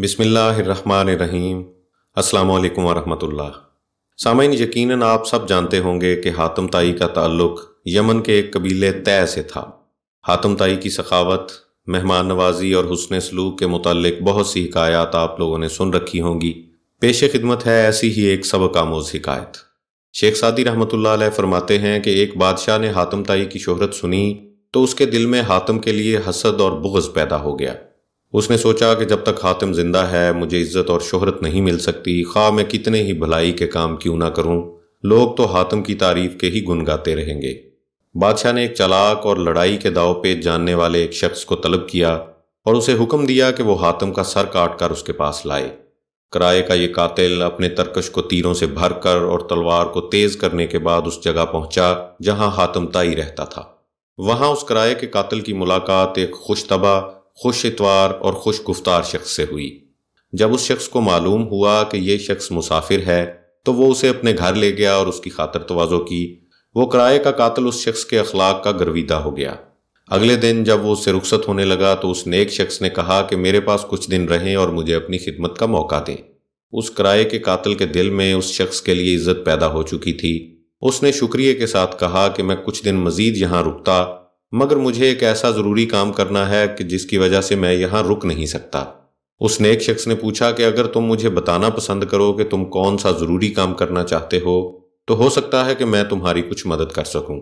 बिसमीम् अल्लाम वरहमतुल्ला सामिन यकीनन आप सब जानते होंगे कि हातम ताई का ताल्लुक यमन के एक कबीले तय से था हातम ताई की सखावत मेहमान नवाजी और हसन सलूक के मुतालिक बहुत सी हकायात आप लोगों ने सुन रखी होंगी पेश खिदमत है ऐसी ही एक सबक आमोज हिकायत शेख सादी रहमतुल्लाह फरमाते हैं कि एक बादशाह ने हातम ताई की शोहरत सुनी तो उसके दिल में हातम के लिए हसद और बुगज़ पैदा हो गया उसने सोचा कि जब तक हातिम ज़िंदा है मुझे इज्जत और शोहरत नहीं मिल सकती खा मैं कितने ही भलाई के काम क्यों ना करूं लोग तो हातिम की तारीफ के ही गुन गाते रहेंगे बादशाह ने एक चालाक और लड़ाई के दाव पे जानने वाले एक शख्स को तलब किया और उसे हुक्म दिया कि वो हातिम का सर काट कर उसके पास लाए किराए का ये कातिल अपने तरकश को तीरों से भर कर और तलवार को तेज करने के बाद उस जगह पहुंचा जहां ताई रहता था वहां उस किराए के कातिल की मुलाकात एक खुशतबा खुश इतवार और खुश गुफ्तार शख्स से हुई जब उस शख्स को मालूम हुआ कि यह शख्स मुसाफिर है तो वह उसे अपने घर ले गया और उसकी खातर तोज़ो की वह किराए का कातल उस शख्स के अखलाक का गर्विदा हो गया अगले दिन जब वह उससे रुख्सत होने लगा तो उस नेक शख्स ने कहा कि मेरे पास कुछ दिन रहें और मुझे अपनी खिदमत का मौका दें उस किराए के कातल के दिल में उस शख्स के लिए इज्जत पैदा हो चुकी थी उसने शुक्रिया के साथ कहा कि मैं कुछ दिन मज़ीद यहाँ रुकता मगर मुझे एक ऐसा ज़रूरी काम करना है कि जिसकी वजह से मैं यहाँ रुक नहीं सकता उस नेक शख्स ने पूछा कि अगर तुम मुझे बताना पसंद करो कि तुम कौन सा ज़रूरी काम करना चाहते हो तो हो सकता है कि मैं तुम्हारी कुछ मदद कर सकूं।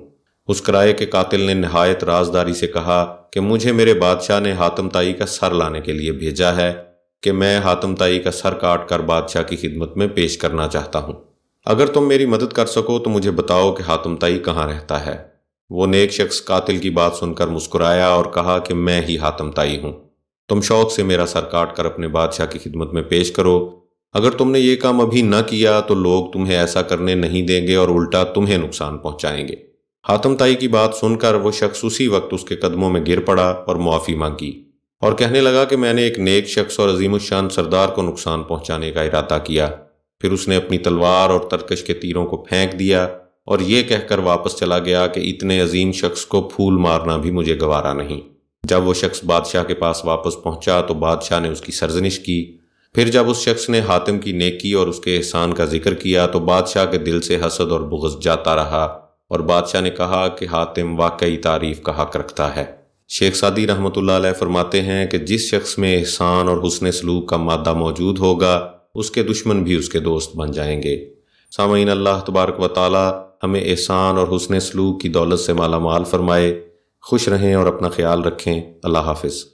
उस किराए के कातिल ने नहायत राजदारी से कहा कि मुझे मेरे बादशाह ने हातमताई का सर लाने के लिए भेजा है कि मैं हातमताई का सर काट कर बादशाह की खिदमत में पेश करना चाहता हूँ अगर तुम मेरी मदद कर सको तो मुझे बताओ कि हातमताई कहाँ रहता है वो नेक शख्स कातिल की बात सुनकर मुस्कुराया और कहा कि मैं ही हातमताई हूँ तुम शौक से मेरा सर काट कर अपने बादशाह की खिदमत में पेश करो अगर तुमने ये काम अभी न किया तो लोग तुम्हें ऐसा करने नहीं देंगे और उल्टा तुम्हें नुकसान पहुंचाएंगे हातमताई की बात सुनकर वो शख्स उसी वक्त उसके कदमों में गिर पड़ा और मुआफ़ी मांगी और कहने लगा कि मैंने एक नेक शख्स और अजीम शान सरदार को नुकसान पहुंचाने का इरादा किया फिर उसने अपनी तलवार और तरकश के तीरों को फेंक दिया और ये कहकर वापस चला गया कि इतने अजीम शख्स को फूल मारना भी मुझे गवारा नहीं जब वो शख्स बादशाह के पास वापस पहुंचा तो बादशाह ने उसकी सरजनिश की फिर जब उस शख्स ने हातिम की नेकी और उसके एहसान का जिक्र किया तो बादशाह के दिल से हसद और बुगज जाता रहा और बादशाह ने कहा कि हातिम वाकई तारीफ का हक रखता है शेख सादी रहमत फरमाते हैं कि जिस शख्स में एहसान और हुसन सलूक का मादा मौजूद होगा उसके दुश्मन भी उसके दोस्त बन जाएंगे सामीन अल्लाह तबारक व हमें एहसान और हुसन सलूक की दौलत से मालामाल फरमाए खुश रहें और अपना ख्याल रखें अल्लाह हाफिज़